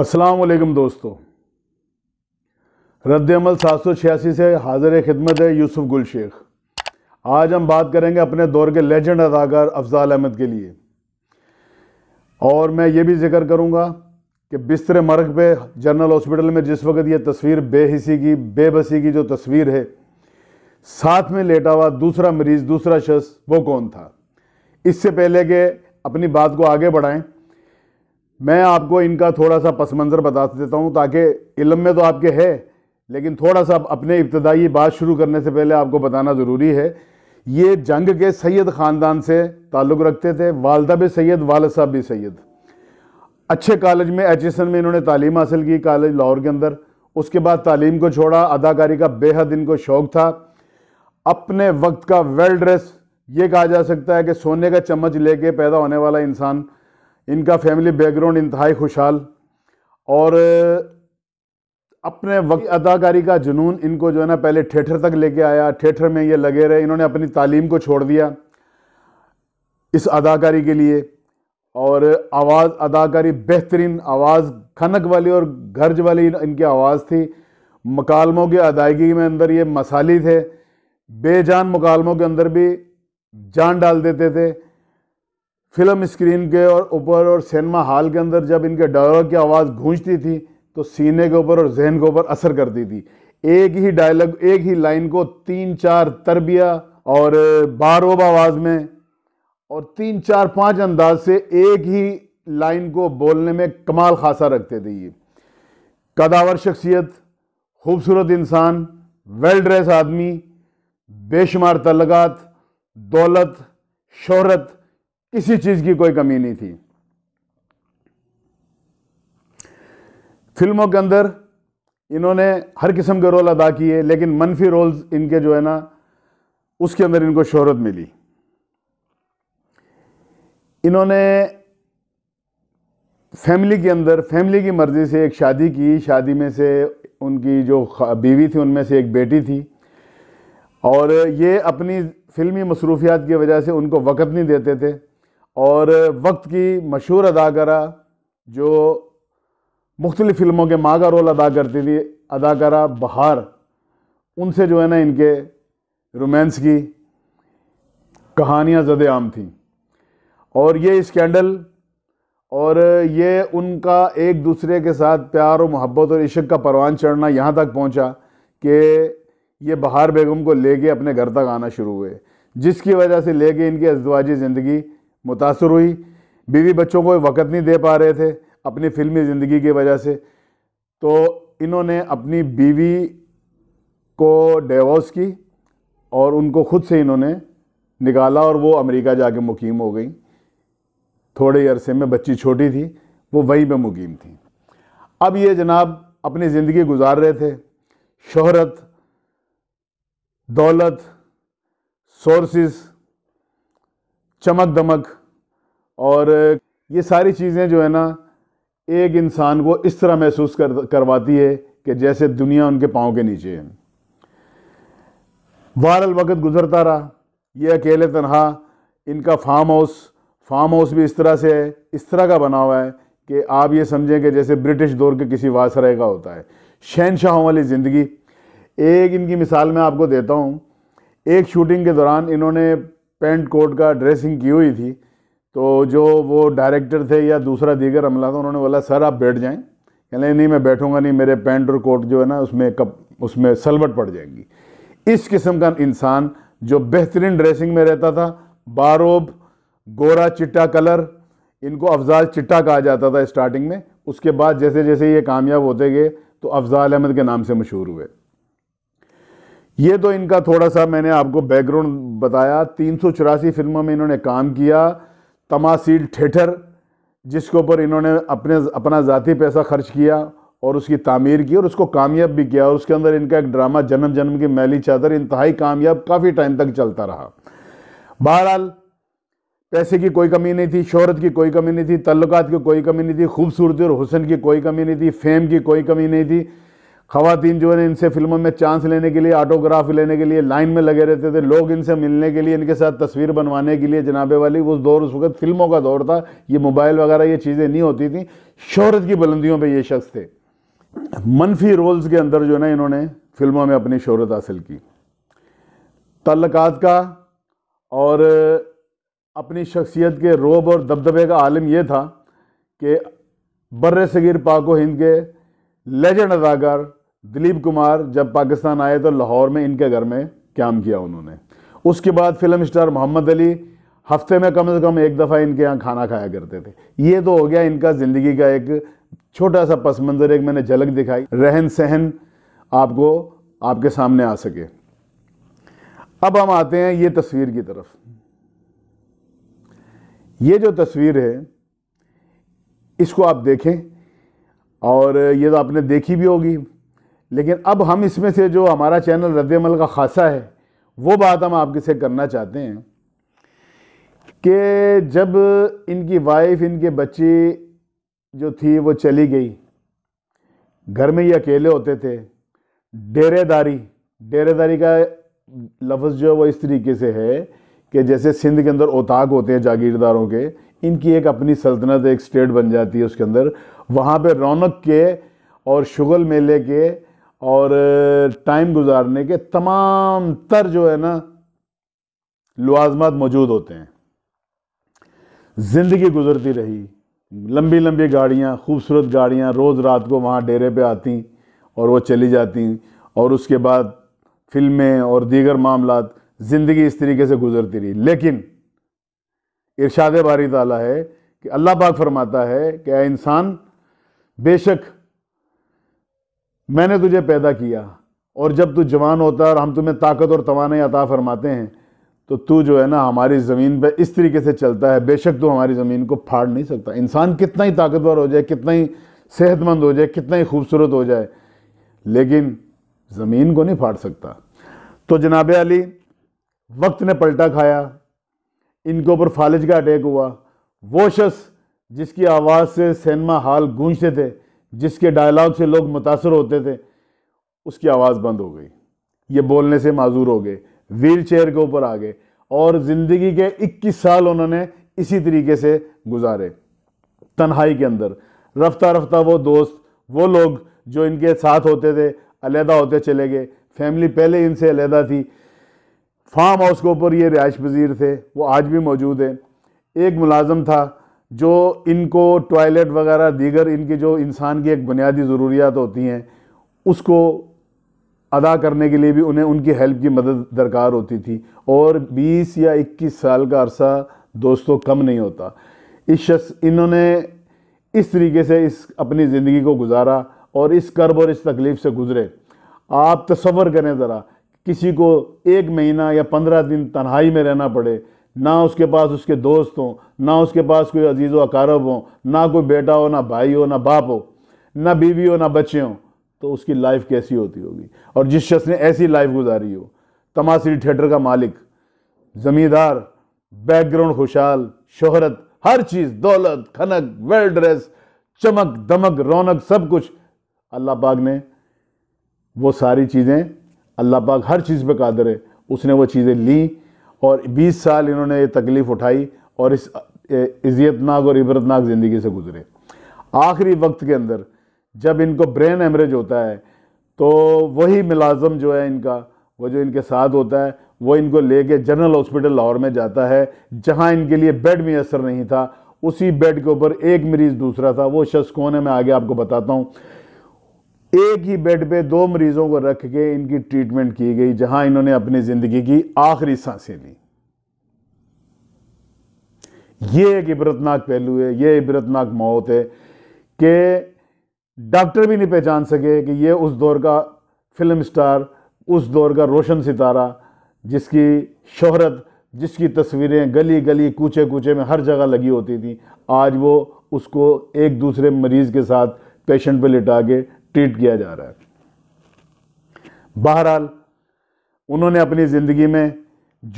अस्सलाम वालेकुम दोस्तों रद्दमल सात सौ छियासी से हाजिर खिदमत है यूसुफ गुल शेख आज हम बात करेंगे अपने दौर के लेजेंड अदाकार अफजाल अहमद के लिए और मैं ये भी जिक्र करूँगा कि बिस्तर मर्ग पे जनरल हॉस्पिटल में जिस वक्त ये तस्वीर बेहिसी की बेबसी की जो तस्वीर है साथ में लेटा हुआ दूसरा मरीज़ दूसरा शख्स वो कौन था इससे पहले कि अपनी बात को आगे बढ़ाएं मैं आपको इनका थोड़ा सा पस मंज़र बता देता हूँ ताकि इलम में तो आपके है लेकिन थोड़ा सा अपने इब्तदाई बात शुरू करने से पहले आपको बताना ज़रूरी है ये जंग के सैयद ख़ानदान से ताल्लुक़ रखते थे वालदा भी सैयद वालद साहब भी सैयद अच्छे कॉलेज में एच एस एन में इन्होंने तालीम हासिल की कॉलेज लाहौर के अंदर उसके बाद तालीम को छोड़ा अदाकारी का बेहद इनको शौक़ था अपने वक्त का वेल ड्रेस ये कहा जा सकता है कि सोने का चम्मच लेके पैदा होने वाला इंसान इनका फैमिली बैकग्राउंड इंतहाई खुशहाल और अपने वक्त अदाकारी का जुनून इनको जो है ना पहले थिएटर तक लेके आया थिएटर में ये लगे रहे इन्होंने अपनी तालीम को छोड़ दिया इस अदाकारी के लिए और आवाज़ अदाकारी बेहतरीन आवाज़ खनक वाली और गर्ज वाली इनकी आवाज़ थी मकालमों की अदायगी में अंदर ये मसाली थे बेजान मकालमों के अंदर भी जान डाल देते थे फिल्म स्क्रीन के और ऊपर और सिनेमा हॉल के अंदर जब इनके डायलॉग की आवाज़ गूंजती थी तो सीने के ऊपर और जहन के ऊपर असर करती थी एक ही डायलॉग एक ही लाइन को तीन चार तरबिया और बारोब आवाज़ में और तीन चार पांच अंदाज से एक ही लाइन को बोलने में कमाल खासा रखते थे ये कदावर शख्सियत खूबसूरत इंसान वेल ड्रेस आदमी बेशुमार तलगात दौलत शहरत किसी चीज की कोई कमी नहीं थी फिल्मों के अंदर इन्होंने हर किस्म के रोल अदा किए लेकिन मनफी रोल्स इनके जो है ना उसके अंदर इनको शोहरत मिली इन्होंने फैमिली के अंदर फैमिली की मर्ज़ी से एक शादी की शादी में से उनकी जो बीवी थी उनमें से एक बेटी थी और ये अपनी फ़िल्मी मसरूफियात की वजह से उनको वक़्त नहीं देते थे और वक्त की मशहूर अदाकारा जो मुख्तलि फ़िल्मों के माँ का रोल अदा करती थी अदाकारा बहार उनसे जो है ना इनके रोमांस की कहानियाँ ज़द आम थी और ये स्कैंडल और ये उनका एक दूसरे के साथ प्यार और मोहब्बत और इश्क का परवान चढ़ना यहाँ तक पहुँचा कि ये बहार बेगम को लेके अपने घर तक आना शुरू हुए जिसकी वजह से लेके इनकी अजवाजी ज़िंदगी मुतासर हुई बीवी बच्चों को वक्त नहीं दे पा रहे थे अपनी फिल्मी ज़िंदगी की वजह से तो इन्होंने अपनी बीवी को डिवोर्स की और उनको खुद से इन्होंने निकाला और वो अमेरिका जाके मुकीम हो गई थोड़े ही अरसे में बच्ची छोटी थी वो वहीं पे मुकीम थी अब ये जनाब अपनी ज़िंदगी गुजार रहे थे शोहरत दौलत सोर्सेज़ चमक दमक और ये सारी चीज़ें जो है ना एक इंसान को इस तरह महसूस कर करवाती है कि जैसे दुनिया उनके पाँव के नीचे है वायरल वक्त गुजरता रहा ये अकेले तनहा इनका फार्म हाउस फार्म हाउस भी इस तरह से है इस तरह का बना हुआ है कि आप ये समझें कि जैसे ब्रिटिश दौर के किसी वासरे का होता है शहनशाहों वाली ज़िंदगी एक इनकी मिसाल मैं आपको देता हूँ एक शूटिंग के दौरान इन्होंने पेंट कोट का ड्रेसिंग की हुई थी तो जो वो डायरेक्टर थे या दूसरा दीगर अमला था उन्होंने बोला सर आप बैठ जाएं कहने नहीं मैं बैठूंगा नहीं मेरे पेंट और कोट जो है ना उसमें कप उसमें सलवट पड़ जाएगी इस किस्म का इंसान जो बेहतरीन ड्रेसिंग में रहता था बारोब गोरा चिट्टा कलर इनको अफजाल चिट्टा कहा जाता था स्टार्टिंग में उसके बाद जैसे जैसे ये कामयाब होते गए तो अफजाल अहमद के नाम से मशहूर हुए ये तो इनका थोड़ा सा मैंने आपको बैकग्राउंड बताया तीन फिल्मों में इन्होंने काम किया तमासील थिएटर जिसके ऊपर इन्होंने अपने अपना ज़ाती पैसा खर्च किया और उसकी तामीर की और उसको कामयाब भी किया और उसके अंदर इनका एक ड्रामा जन्म जन्म की मैली चादर इंतहाई कामयाब काफ़ी टाइम तक चलता रहा बहरहाल पैसे की कोई कमी नहीं थी शहरत की कोई कमी नहीं थी तल्लुकात की कोई कमी नहीं थी खूबसूरती और हुसन की कोई कमी नहीं थी फेम की कोई कमी नहीं थी खातन जो है इनसे फिल्मों में चांस लेने के लिए ऑटोग्राफ लेने के लिए लाइन में लगे रहते थे लोग इनसे मिलने के लिए इनके साथ तस्वीर बनवाने के लिए जनाबे वाली उस दौर उस वक्त फिल्मों का दौर था ये मोबाइल वगैरह ये चीज़ें नहीं होती थी शहरत की बुलंदियों पर ये शख्स थे मनफी रोल्स के अंदर जो है ना इन्होंने फिल्मों में अपनी शहरत हासिल की तल्लक का और अपनी शख्सियत के रोब और दबदबे का आलम यह था कि बर सगीर पाको हिंद के लेजेंड अदाकार दिलीप कुमार जब पाकिस्तान आए तो लाहौर में इनके घर में काम किया उन्होंने उसके बाद फिल्म स्टार मोहम्मद अली हफ्ते में कम से कम एक दफ़ा इनके यहाँ खाना खाया करते थे ये तो हो गया इनका ज़िंदगी का एक छोटा सा पस मंज़र एक मैंने झलक दिखाई रहन सहन आपको आपके सामने आ सके अब हम आते हैं ये तस्वीर की तरफ ये जो तस्वीर है इसको आप देखें और ये तो आपने देखी भी होगी लेकिन अब हम इसमें से जो हमारा चैनल रद्दमल का खासा है वो बात हम आपके से करना चाहते हैं कि जब इनकी वाइफ इनके बच्ची जो थी वो चली गई घर में ये अकेले होते थे डेरेदारी डेरेदारी का लफ्ज़ जो है वो इस तरीके से है कि जैसे सिंध के अंदर ओताक होते हैं जागीरदारों के इनकी एक अपनी सल्तनत एक स्टेट बन जाती है उसके अंदर वहाँ पे रौनक के और शुगल मेले के और टाइम गुजारने के तमाम तर जो है ना लवाजमत मौजूद होते हैं ज़िंदगी गुजरती रही लंबी लंबी गाड़ियाँ खूबसूरत गाड़ियाँ रोज़ रात को वहाँ डेरे पे आती और वो चली जाती और उसके बाद फिल्में और दीगर मामला ज़िंदगी इस तरीके से गुजरती रही लेकिन इरशाद बारी ताला है कि अल्लाह पाक फरमाता है कि इंसान बेशक मैंने तुझे पैदा किया और जब तू जवान होता है और हम तुम्हें ताकत और तोानाई अता फरमाते हैं तो तू जो है ना हमारी ज़मीन पर इस तरीके से चलता है बेशक तू हमारी ज़मीन को फाड़ नहीं सकता इंसान कितना ही ताकतवर हो जाए कितना ही सेहतमंद हो जाए कितना ही खूबसूरत हो जाए लेकिन ज़मीन को नहीं फाड़ सकता तो जनाब अली वक्त ने पलटा खाया इनके ऊपर फालिज का अटैक हुआ वो शख्स जिसकी आवाज़ से सिनेमा हॉल गूंजते थे जिसके डायलॉग से लोग मुतासर होते थे उसकी आवाज़ बंद हो गई ये बोलने से माजूर हो गए व्हील चेयर के ऊपर आ गए और ज़िंदगी के 21 साल उन्होंने इसी तरीके से गुजारे तन्हाई के अंदर रफ्ता रफ्ता वो दोस्त वो लोग जो इनके साथ होते थे अलहदा होते चले गए फैमिली पहले इनसे अलहदा थी फार्म हाउस के ऊपर ये रिहाइश पजीर थे वो आज भी मौजूद है एक मुलाजम था जो इनको टॉयलेट वगैरह दीगर इनकी जो इंसान की एक बुनियादी ज़रूरियात होती हैं उसको अदा करने के लिए भी उन्हें उनकी हेल्प की मदद दरकार होती थी और 20 या 21 साल का अरसा दोस्तों कम नहीं होता इस शख्स इन्होंने इस तरीके से इस अपनी ज़िंदगी को गुजारा और इस कर्ब और इस तकलीफ़ से गुज़रे आप तस्वर करें ज़रा किसी को एक महीना या पंद्रह दिन तन्हाई में रहना पड़े ना उसके पास उसके दोस्त हों ना उसके पास कोई अजीज़ व अकारब हों ना कोई बेटा हो ना भाई हो ना बाप हो ना बीवी हो ना बच्चे हों तो उसकी लाइफ कैसी होती होगी और जिस शख्स ने ऐसी लाइफ गुजारी हो तमाशरी थिएटर का मालिक ज़मींदार बैकग्राउंड खुशहाल शोहरत हर चीज़ दौलत खनक वेल ड्रेस चमक दमक रौनक सब कुछ अल्लाह पाक ने वो सारी चीज़ें अल्लाह पाक हर चीज़ पे कादर है उसने वो चीज़ें ली और 20 साल इन्होंने ये तकलीफ़ उठाई और इस इज़ियतनाक और इबरतनाक ज़िंदगी से गुजरे आखिरी वक्त के अंदर जब इनको ब्रेन हेमरेज होता है तो वही मिलाजम जो है इनका वो जो इनके साथ होता है वो इनको लेके जनरल हॉस्पिटल लाहौर में जाता है जहाँ इनके लिए बेड में असर नहीं था उसी बेड के ऊपर एक मरीज़ दूसरा था वो शख्स कौन है मैं आगे आपको बताता हूँ एक ही बेड पे दो मरीजों को रख के इनकी ट्रीटमेंट की गई जहां इन्होंने अपनी जिंदगी की आखिरी सांसें ली ये एक इबरतनाक पहलू है ये इबरतनाक मौत है कि डॉक्टर भी नहीं पहचान सके कि ये उस दौर का फिल्म स्टार उस दौर का रोशन सितारा जिसकी शोहरत जिसकी तस्वीरें गली गली कूचे कूचे में हर जगह लगी होती थी आज वो उसको एक दूसरे मरीज़ के साथ पेशेंट पे लिटा के ट्रीट किया जा रहा है बहरहाल उन्होंने अपनी ज़िंदगी में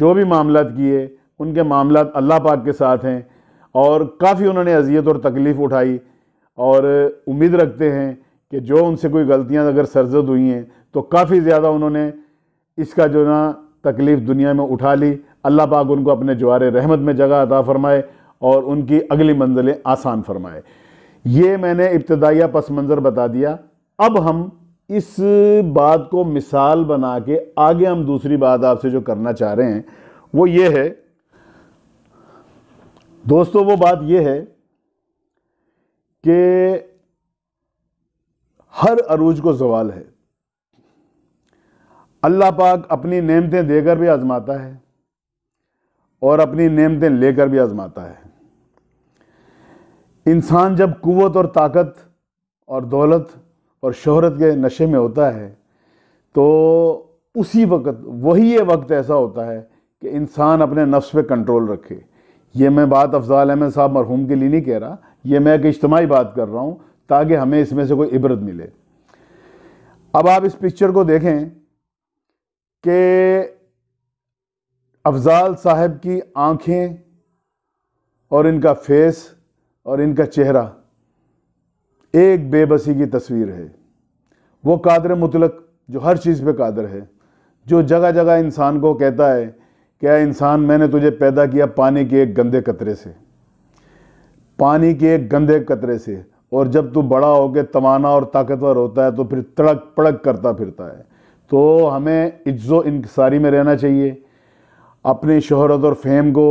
जो भी मामला किए उनके मामला अल्लाह पाक के साथ हैं और काफ़ी उन्होंने अजियत और तकलीफ़ उठाई और उम्मीद रखते हैं कि जो उनसे कोई गलतियां अगर सरजद हुई हैं तो काफ़ी ज़्यादा उन्होंने इसका जो ना तकलीफ़ दुनिया में उठा ली अल्लाह पाक उनको अपने जवार रहमत में जगह अता फ़रमाए और उनकी अगली मंजिलें आसान फरमाए ये मैंने इब्तदाइया पस मंज़र बता दिया अब हम इस बात को मिसाल बना के आगे हम दूसरी बात आपसे जो करना चाह रहे हैं वो ये है दोस्तों वो बात ये है कि हर अरूज को जवाल है अल्लाह पाक अपनी नेमतें देकर भी आजमाता है और अपनी नेमतें लेकर भी आजमाता है इंसान जब कुवत और ताकत और दौलत और शहरत के नशे में होता है तो उसी वक्त वही ये वक्त ऐसा होता है कि इंसान अपने नफ्स पे कंट्रोल रखे ये मैं बात अफजाल अहमद साहब मरहूम के लिए नहीं कह रहा ये मैं एक इज्तमाही बात कर रहा हूँ ताकि हमें इसमें से कोई इबरत मिले अब आप इस पिक्चर को देखें कि अफजाल साहब की आँखें और इनका फेस और इनका चेहरा एक बेबसी की तस्वीर है वो कादर मुतलक जो हर चीज़ पे कादर है जो जगह जगह इंसान को कहता है कि इंसान मैंने तुझे पैदा किया पानी के एक गंदे कतरे से पानी के एक गंदे कतरे से और जब तू बड़ा होकर तवाना और ताकतवर होता है तो फिर तड़क पड़क करता फिरता है तो हमें इज्जो इंकसारी में रहना चाहिए अपनी शहरत और फेम को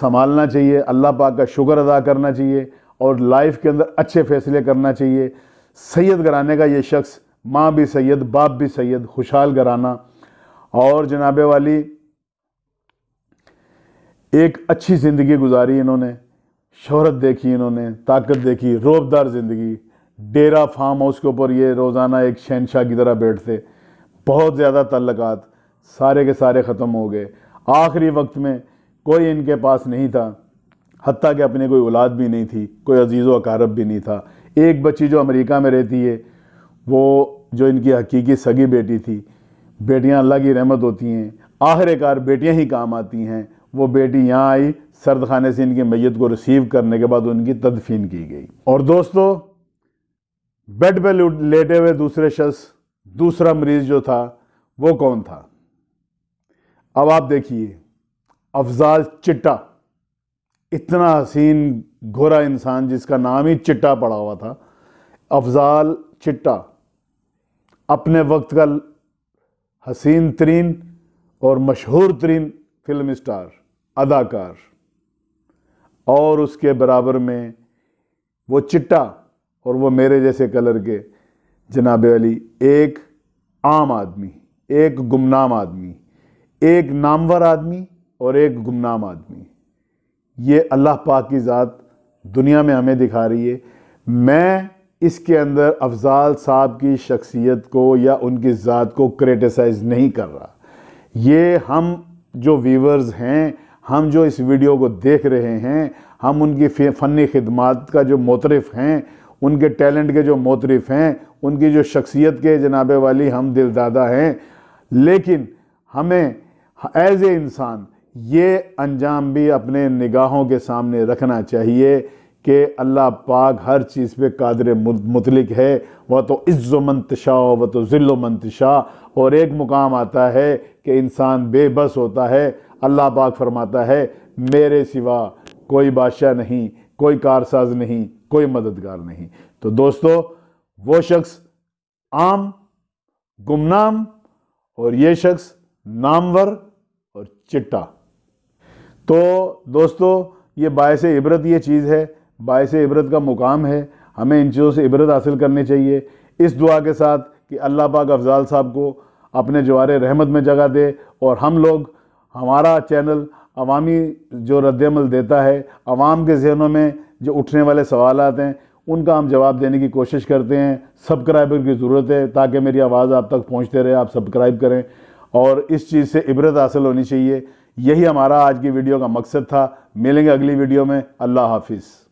संभालना चाहिए अल्लाह पाक का शुक्र अदा करना चाहिए और लाइफ के अंदर अच्छे फैसले करना चाहिए सैयद घराने का ये शख्स माँ भी सैयद बाप भी सैयद खुशहाल घराना और जनाबे वाली एक अच्छी ज़िंदगी गुजारी इन्होंने शहरत देखी इन्होंने ताकत देखी रोबदार ज़िंदगी डेरा फार्म हाउस के ऊपर ये रोज़ाना एक शहनशाह की तरह बैठते बहुत ज़्यादा तल्लक सारे के सारे ख़त्म हो गए आखिरी वक्त में कोई इनके पास नहीं था हती कि अपने कोई औलाद भी नहीं थी कोई अजीज़ अकारब भी नहीं था एक बच्ची जो अमेरिका में रहती है वो जो इनकी हकीकी सगी बेटी थी बेटियाँ अल्लाह की रहमत होती हैं आखिरकार बेटियाँ ही काम आती हैं वो बेटी यहाँ आई सर्द खाने से इनकी मैत को रिसीव करने के बाद उनकी तदफीन की गई और दोस्तों बेड पर लेटे हुए दूसरे शख्स दूसरा मरीज़ जो था वो कौन था अब आप देखिए अफजाल चिट्टा इतना हसीन घोरा इंसान जिसका नाम ही चिट्टा पड़ा हुआ था अफजाल चिट्टा अपने वक्त का हसीन तरीन और मशहूर तरीन फिल्म स्टार अदाकार और उसके बराबर में वो चिट्टा और वो मेरे जैसे कलर के जनाब अली एक आम आदमी एक गुमनाम आदमी एक नामवर आदमी और एक गुमनाम आदमी ये अल्लाह पाक की ज़ात दुनिया में हमें दिखा रही है मैं इसके अंदर अफजाल साहब की शख्सियत को या उनकी ज़ात को क्रिटिसाइज़ नहीं कर रहा ये हम जो व्यूवर्स हैं हम जो इस वीडियो को देख रहे हैं हम उनकी फ़नी खदमात का जो मोतरफ हैं उनके टैलेंट के जो मोतरफ हैं उनकी जो शख्सियत के जनाबे वाली हम दिलदादा हैं लेकिन हमें एज ए इंसान ये अंजाम भी अपने निगाहों के सामने रखना चाहिए कि अल्लाह पाक हर चीज़ पे कादर मुतलिक है वह तो इज़्ज़ो मंतशा वह तो ज़िल्लो मंतशा और एक मुकाम आता है कि इंसान बेबस होता है अल्लाह पाक फरमाता है मेरे सिवा कोई बादशाह नहीं कोई कारसाज नहीं कोई मददगार नहीं तो दोस्तों वो शख्स आम गुमनाम और ये शख्स नामवर और चिट्टा तो दोस्तों ये बायस इबरत ये चीज़ है बायस इबरत का मुकाम है हमें इन चीज़ों से इबरत हासिल करनी चाहिए इस दुआ के साथ कि अल्लाह पाक अफजाल साहब को अपने जवार रहमत में जगह दे और हम लोग हमारा चैनल अवामी जो रद्दमल देता है आवाम के जहनों में जो उठने वाले सवाल हैं उनका हम जवाब देने की कोशिश करते हैं सब्सक्राइबर की ज़रूरत है ताकि मेरी आवाज़ आप तक पहुँचते रहे आप सब्सक्राइब करें और इस चीज़ से इबरत हासिल होनी चाहिए यही हमारा आज की वीडियो का मकसद था मिलेंगे अगली वीडियो में अल्लाह हाफिज़